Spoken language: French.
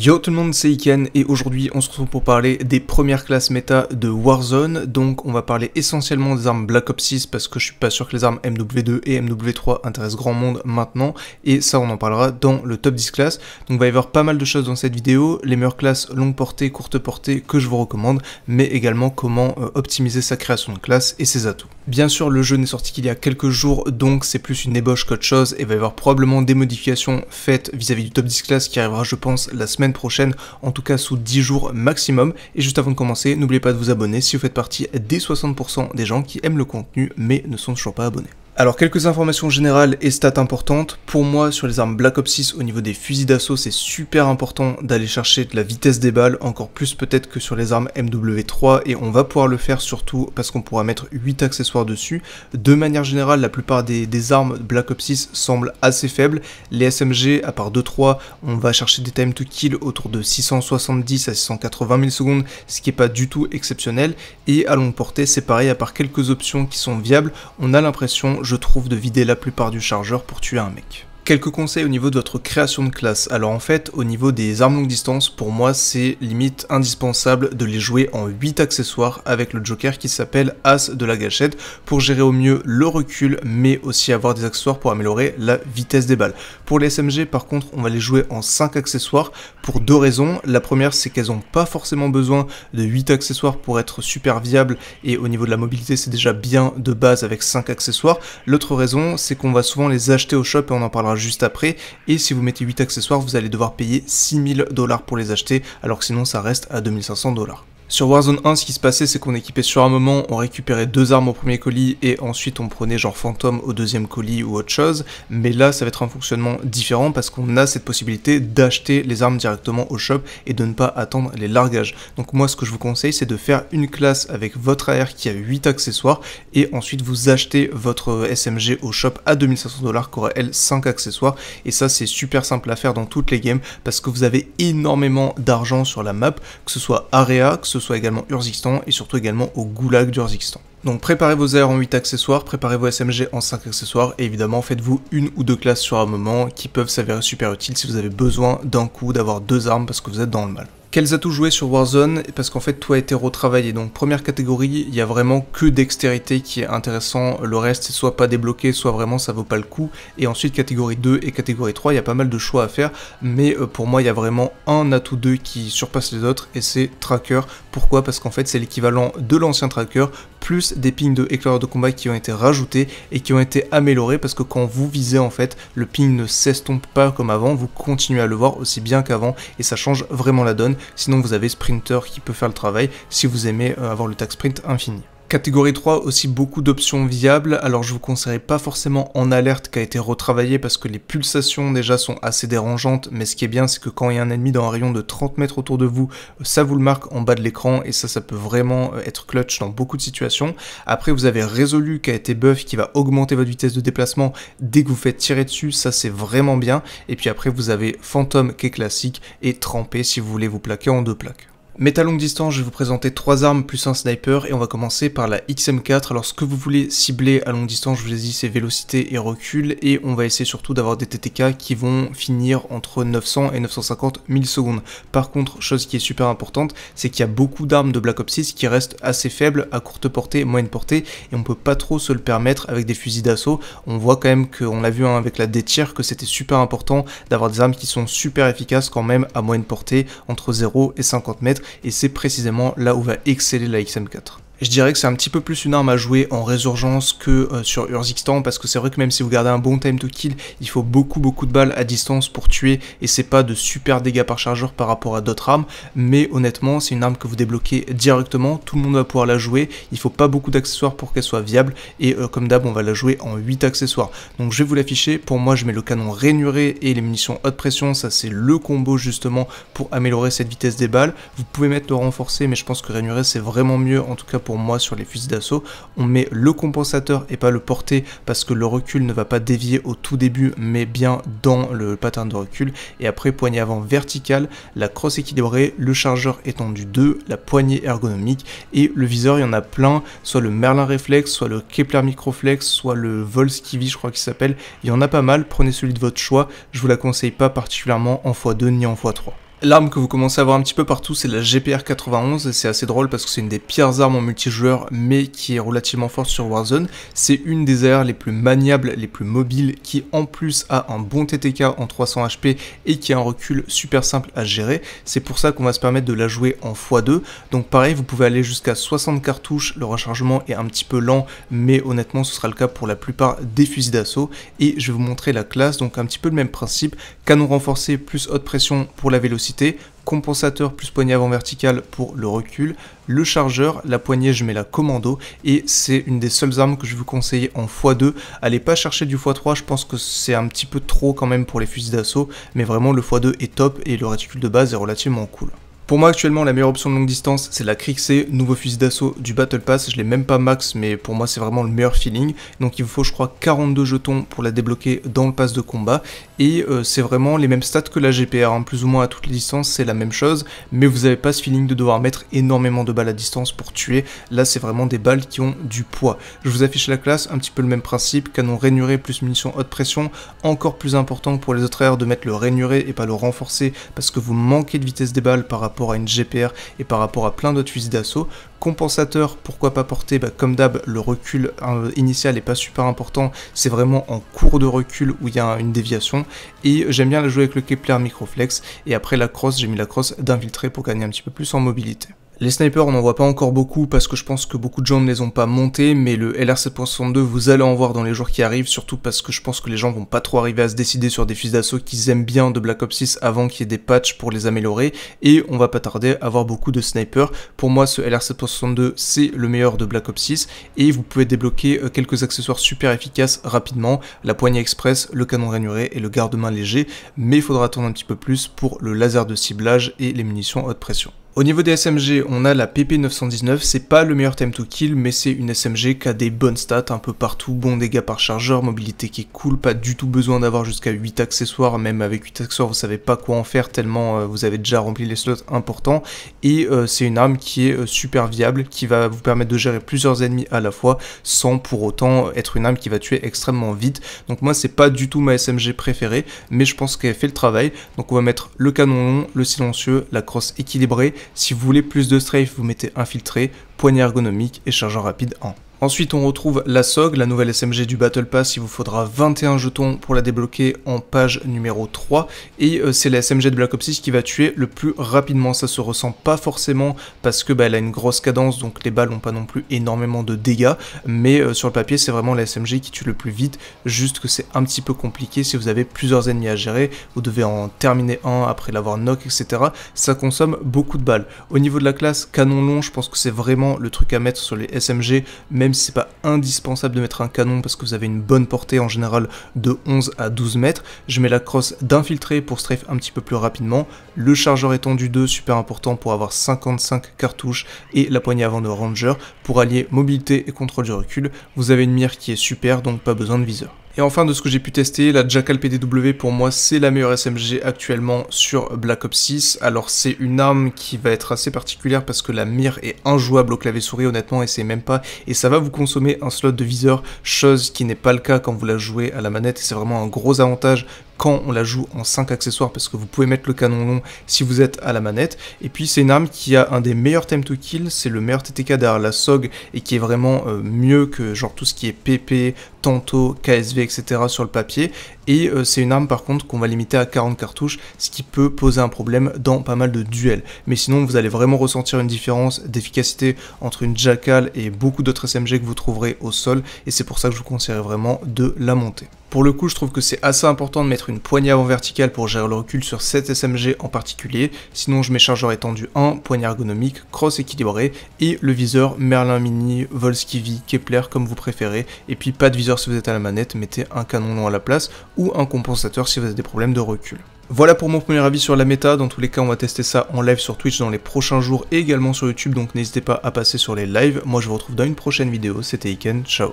Yo tout le monde, c'est Iken et aujourd'hui on se retrouve pour parler des premières classes méta de Warzone. Donc on va parler essentiellement des armes Black Ops 6 parce que je suis pas sûr que les armes MW2 et MW3 intéressent grand monde maintenant et ça on en parlera dans le top 10 classes. Donc il va y avoir pas mal de choses dans cette vidéo, les meilleures classes longue portée, courte portée que je vous recommande, mais également comment euh, optimiser sa création de classe et ses atouts. Bien sûr, le jeu n'est sorti qu'il y a quelques jours, donc c'est plus une ébauche qu'autre chose, et va y avoir probablement des modifications faites vis-à-vis du top 10 class qui arrivera, je pense, la semaine prochaine, en tout cas sous 10 jours maximum. Et juste avant de commencer, n'oubliez pas de vous abonner si vous faites partie des 60% des gens qui aiment le contenu mais ne sont toujours pas abonnés. Alors quelques informations générales et stats importantes. Pour moi sur les armes Black Ops 6 au niveau des fusils d'assaut c'est super important d'aller chercher de la vitesse des balles, encore plus peut-être que sur les armes MW3 et on va pouvoir le faire surtout parce qu'on pourra mettre 8 accessoires dessus. De manière générale la plupart des, armes Black Ops 6 semblent assez faibles. Les SMG à part 2-3 on va chercher des time to kill autour de 670 à 680 000 secondes ce qui n'est pas du tout exceptionnel et à longue portée c'est pareil à part quelques options qui sont viables on a l'impression je trouve de vider la plupart du chargeur pour tuer un mec. Quelques conseils au niveau de votre création de classe. Alors en fait, au niveau des armes longue distance, pour moi, c'est limite indispensable de les jouer en 8 accessoires avec le Joker qui s'appelle As de la gâchette pour gérer au mieux le recul, mais aussi avoir des accessoires pour améliorer la vitesse des balles. Pour les SMG, par contre, on va les jouer en 5 accessoires pour deux raisons. La première, c'est qu'elles n'ont pas forcément besoin de 8 accessoires pour être super viables et au niveau de la mobilité, c'est déjà bien de base avec 5 accessoires. L'autre raison, c'est qu'on va souvent les acheter au shop et on en parlera juste après. Et si vous mettez 8 accessoires, vous allez devoir payer 6000 dollars pour les acheter, alors que sinon ça reste à 2500 dollars. Sur Warzone 1, ce qui se passait, c'est qu'on équipait sur un moment, on récupérait deux armes au premier colis et ensuite on prenait genre fantôme au deuxième colis ou autre chose. Mais là, ça va être un fonctionnement différent parce qu'on a cette possibilité d'acheter les armes directement au shop et de ne pas attendre les largages. Donc moi, ce que je vous conseille, c'est de faire une classe avec votre AR qui a 8 accessoires et ensuite vous achetez votre SMG au shop à 2500 dollars qui elle 5 accessoires. Et ça, c'est super simple à faire dans toutes les games parce que vous avez énormément d'argent sur la map, que ce soit area, que ce soit également urzistan et surtout également au goulag d'Urzistan. Donc préparez vos airs en 8 accessoires, préparez vos SMG en 5 accessoires et évidemment faites-vous une ou deux classes sur un moment qui peuvent s'avérer super utiles si vous avez besoin d'un coup d'avoir deux armes parce que vous êtes dans le mal. Quels atouts jouer sur Warzone Parce qu'en fait tout a été retravaillé. Donc première catégorie, il n'y a vraiment que dextérité qui est intéressant. Le reste c'est soit pas débloqué, soit vraiment ça vaut pas le coup. Et ensuite catégorie 2 et catégorie 3, il y a pas mal de choix à faire. Mais euh, pour moi il y a vraiment un atout 2 qui surpasse les autres et c'est tracker. Pourquoi Parce qu'en fait c'est l'équivalent de l'ancien tracker plus des pings de éclaireur de combat qui ont été rajoutés et qui ont été améliorés parce que quand vous visez en fait, le ping ne s'estompe pas comme avant, vous continuez à le voir aussi bien qu'avant et ça change vraiment la donne. Sinon vous avez Sprinter qui peut faire le travail si vous aimez euh, avoir le tag sprint infini. Catégorie 3, aussi beaucoup d'options viables, alors je vous conseillerais pas forcément en alerte qui a été retravaillé parce que les pulsations déjà sont assez dérangeantes, mais ce qui est bien c'est que quand il y a un ennemi dans un rayon de 30 mètres autour de vous, ça vous le marque en bas de l'écran et ça ça peut vraiment euh, être clutch dans beaucoup de situations. Après vous avez résolu qui a été buff qui va augmenter votre vitesse de déplacement dès que vous faites tirer dessus, ça c'est vraiment bien. Et puis après vous avez fantôme qui est classique et trempé si vous voulez vous plaquer en deux plaques. Mais à longue distance, je vais vous présenter trois armes plus un sniper et on va commencer par la XM4. Alors ce que vous voulez cibler à longue distance, je vous ai dit, c'est vélocité et recul et on va essayer surtout d'avoir des TTK qui vont finir entre 900 et 950 secondes. Par contre, chose qui est super importante, c'est qu'il y a beaucoup d'armes de Black Ops 6 qui restent assez faibles à courte portée, moyenne portée et on peut pas trop se le permettre avec des fusils d'assaut. On voit quand même qu'on l'a vu hein, avec la D-Tier que c'était super important d'avoir des armes qui sont super efficaces quand même à moyenne portée entre 0 et 50 mètres et c'est précisément là où va exceller la XM4. Je dirais que c'est un petit peu plus une arme à jouer en résurgence que euh, sur Urzikstan, parce que c'est vrai que même si vous gardez un bon time to kill, il faut beaucoup beaucoup de balles à distance pour tuer, et c'est pas de super dégâts par chargeur par rapport à d'autres armes, mais honnêtement, c'est une arme que vous débloquez directement, tout le monde va pouvoir la jouer, il faut pas beaucoup d'accessoires pour qu'elle soit viable, et euh, comme d'hab, on va la jouer en 8 accessoires. Donc je vais vous l'afficher, pour moi je mets le canon rainuré et les munitions haute pression, ça c'est le combo justement pour améliorer cette vitesse des balles. Vous pouvez mettre le renforcé, mais je pense que rainuré c'est vraiment mieux, en tout cas pour moi sur les fusils d'assaut. On met le compensateur et pas le porté parce que le recul ne va pas dévier au tout début mais bien dans le pattern de recul. Et après poignée avant verticale, la crosse équilibrée, le chargeur étendu 2, la poignée ergonomique et le viseur il y en a plein, soit le Merlin Reflex, soit le Kepler Microflex, soit le Volskivi je crois qu'il s'appelle. Il y en a pas mal, prenez celui de votre choix, je vous la conseille pas particulièrement en x2 ni en x3. L'arme que vous commencez à voir un petit peu partout, c'est la GPR 91, c'est assez drôle parce que c'est une des pires armes en multijoueur, mais qui est relativement forte sur Warzone. C'est une des AR les plus maniables, les plus mobiles, qui en plus a un bon TTK en 300 HP et qui a un recul super simple à gérer. C'est pour ça qu'on va se permettre de la jouer en x2. Donc pareil, vous pouvez aller jusqu'à 60 cartouches, le rechargement est un petit peu lent, mais honnêtement ce sera le cas pour la plupart des fusils d'assaut. Et je vais vous montrer la classe, donc un petit peu le même principe, canon renforcé plus haute pression pour la vélocité compensateur plus poignée avant verticale pour le recul, le chargeur, la poignée je mets la commando et c'est une des seules armes que je vous conseille en x2. Allez pas chercher du x3, je pense que c'est un petit peu trop quand même pour les fusils d'assaut, mais vraiment le x2 est top et le réticule de base est relativement cool. Pour moi actuellement la meilleure option de longue distance c'est la Crixé, nouveau fusil d'assaut du Battle Pass, je l'ai même pas max mais pour moi c'est vraiment le meilleur feeling. Donc il vous faut je crois 42 jetons pour la débloquer dans le pass de combat et euh, c'est vraiment les mêmes stats que la GPR, hein. plus ou moins à toutes les distances c'est la même chose mais vous n'avez pas ce feeling de devoir mettre énormément de balles à distance pour tuer, là c'est vraiment des balles qui ont du poids. Je vous affiche la classe, un petit peu le même principe, canon rainuré plus munitions haute pression, encore plus important pour les autres airs de mettre le rainuré et pas le renforcer parce que vous manquez de vitesse des balles par rapport à une GPR et par rapport à plein d'autres fusils d'assaut. Compensateur, pourquoi pas porter bah, Comme d'hab, le recul euh, initial n'est pas super important, c'est vraiment en cours de recul où il y a une déviation. Et j'aime bien le jouer avec le Kepler Microflex, et après la crosse, j'ai mis la crosse d'infiltré pour gagner un petit peu plus en mobilité. Les snipers, on n'en voit pas encore beaucoup parce que je pense que beaucoup de gens ne les ont pas montés, mais le LR7.62, vous allez en voir dans les jours qui arrivent, surtout parce que je pense que les gens vont pas trop arriver à se décider sur des fusils d'assaut qu'ils aiment bien de Black Ops 6 avant qu'il y ait des patchs pour les améliorer, et on va pas tarder à avoir beaucoup de snipers. Pour moi, ce LR7.62, c'est le meilleur de Black Ops 6, et vous pouvez débloquer euh, quelques accessoires super efficaces rapidement, la poignée express, le canon rainuré et le garde-main léger, mais il faudra attendre un petit peu plus pour le laser de ciblage et les munitions haute pression. Au niveau des SMG, on a la PP919, c'est pas le meilleur time to kill, mais c'est une SMG qui a des bonnes stats un peu partout, bon dégâts par chargeur, mobilité qui est cool, pas du tout besoin d'avoir jusqu'à 8 accessoires, même avec 8 accessoires vous savez pas quoi en faire tellement euh, vous avez déjà rempli les slots importants, et euh, c'est une arme qui est euh, super viable, qui va vous permettre de gérer plusieurs ennemis à la fois, sans pour autant être une arme qui va tuer extrêmement vite, donc moi c'est pas du tout ma SMG préférée, mais je pense qu'elle fait le travail, donc on va mettre le canon long, le silencieux, la crosse équilibrée, si vous voulez plus de strafe, vous mettez infiltré, poignée ergonomique et chargeur rapide en. Ensuite, on retrouve la SOG, la nouvelle SMG du Battle Pass. Il vous faudra 21 jetons pour la débloquer en page numéro 3. Et euh, c'est la SMG de Black Ops 6 qui va tuer le plus rapidement. Ça se ressent pas forcément parce que bah, elle a une grosse cadence, donc les balles n'ont pas non plus énormément de dégâts. Mais euh, sur le papier, c'est vraiment la SMG qui tue le plus vite. Juste que c'est un petit peu compliqué si vous avez plusieurs ennemis à gérer. Vous devez en terminer un après l'avoir knock, etc. Ça consomme beaucoup de balles. Au niveau de la classe canon long, je pense que c'est vraiment le truc à mettre sur les SMG. Même même si c'est pas indispensable de mettre un canon parce que vous avez une bonne portée en général de 11 à 12 mètres, je mets la crosse d'infiltré pour strafe un petit peu plus rapidement, le chargeur étendu 2 super important pour avoir 55 cartouches et la poignée avant de ranger pour allier mobilité et contrôle du recul, vous avez une mire qui est super donc pas besoin de viseur. Et enfin, de ce que j'ai pu tester, la Jackal PDW pour moi c'est la meilleure SMG actuellement sur Black Ops 6. Alors c'est une arme qui va être assez particulière parce que la mire est injouable au clavier souris honnêtement, et c'est même pas. Et ça va vous consommer un slot de viseur, chose qui n'est pas le cas quand vous la jouez à la manette. et C'est vraiment un gros avantage quand on la joue en 5 accessoires parce que vous pouvez mettre le canon long si vous êtes à la manette. Et puis c'est une arme qui a un des meilleurs time to kill, c'est le meilleur TTK derrière la SOG et qui est vraiment euh, mieux que genre tout ce qui est PP, Tanto, KSV, etc. sur le papier. Et euh, c'est une arme par contre qu'on va limiter à 40 cartouches, ce qui peut poser un problème dans pas mal de duels. Mais sinon vous allez vraiment ressentir une différence d'efficacité entre une Jackal et beaucoup d'autres SMG que vous trouverez au sol. Et c'est pour ça que je vous conseillerais vraiment de la monter. Pour le coup, je trouve que c'est assez important de mettre une poignée avant verticale pour gérer le recul sur cette SMG en particulier, sinon je mets chargeur étendu 1, poignée ergonomique, cross équilibré et le viseur Merlin Mini, Volskivi, Kepler comme vous préférez, et puis pas de viseur si vous êtes à la manette, mettez un canon long à la place ou un compensateur si vous avez des problèmes de recul. Voilà pour mon premier avis sur la méta, dans tous les cas on va tester ça en live sur Twitch dans les prochains jours et également sur YouTube, donc n'hésitez pas à passer sur les lives, moi je vous retrouve dans une prochaine vidéo, c'était Iken, ciao